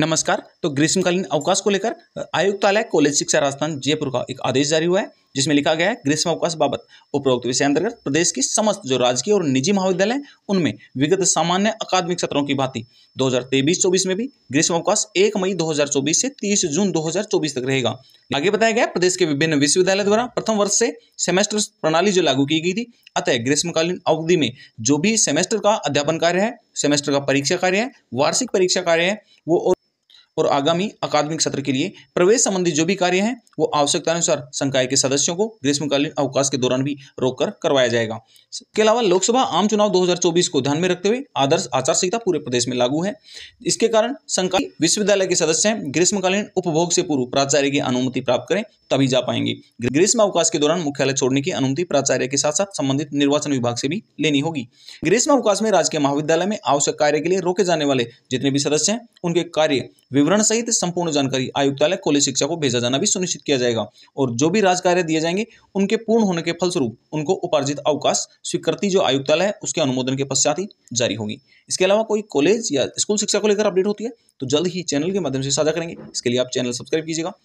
नमस्कार तो ग्रीष्मकालीन अवकाश को लेकर आयुक्तालय कॉलेज शिक्षा राजस्थान जयपुर का एक आदेश जारी हुआ है जिसमें लिखा गया है ग्रीष्म अवकाश बाबत उपरोक्त विषय अंतर्गत प्रदेश की समस्त जो राजकीय और निजी महाविद्यालय उनमें विगत सामान्य अकादमिक सत्रों की भांति 2023-24 में भी ग्रीष्म अवकाश 1 मई 2024 से 30 जून 2024 तक रहेगा आगे बताया गया प्रदेश के विभिन्न विश्वविद्यालय द्वारा प्रथम वर्ष से सेमेस्टर प्रणाली जो लागू की गई थी अतः ग्रीष्मकालीन अवधि में जो भी सेमेस्टर का अध्यापन कार्य है सेमेस्टर का परीक्षा कार्य है वार्षिक परीक्षा कार्य है वो और आगामी अकादमिक सत्र के लिए प्रवेश संबंधी जो भी कार्य हैं वो आवश्यकता अनुसार संकाय के सदस्यों को ग्रीष्मकालीन अवकाश के दौरान भी रोक कर करवाया जाएगा इसके अलावा लोकसभा आम चुनाव 2024 को ध्यान में रखते हुए आदर्श आचार संहिता पूरे प्रदेश में लागू है इसके कारण संकाय विश्वविद्यालय के सदस्य ग्रीष्मकालीन उपभोग से पूर्व प्राचार्य की अनुमति प्राप्त करें तभी जा पाएंगे ग्रीष्म अवकाश के दौरान मुख्यालय छोड़ने की अनुमति प्राचार्य के साथ साथ संबंधित निर्वाचन विभाग से भी लेनी होगी ग्रीष्म अवकाश में राजकीय महाविद्यालय में आवश्यक कार्य के लिए रोके जाने वाले जितने भी सदस्य हैं उनके कार्य विवरण विवरण सहित संपूर्ण जानकारी आयुक्तालय कॉलेज शिक्षा को भेजा जाना भी सुनिश्चित किया जाएगा और जो भी राजकार्य दिए जाएंगे उनके पूर्ण होने के फलस्वरूप उनको उपार्जित अवकाश स्वीकृति जो आयुक्तालय है उसके अनुमोदन के पश्चात ही जारी होगी इसके अलावा कोई कॉलेज या स्कूल शिक्षा को लेकर अपडेट होती है तो जल्द ही चैनल के माध्यम से साझा करेंगे इसके लिए आप चैनल सब्सक्राइब कीजिएगा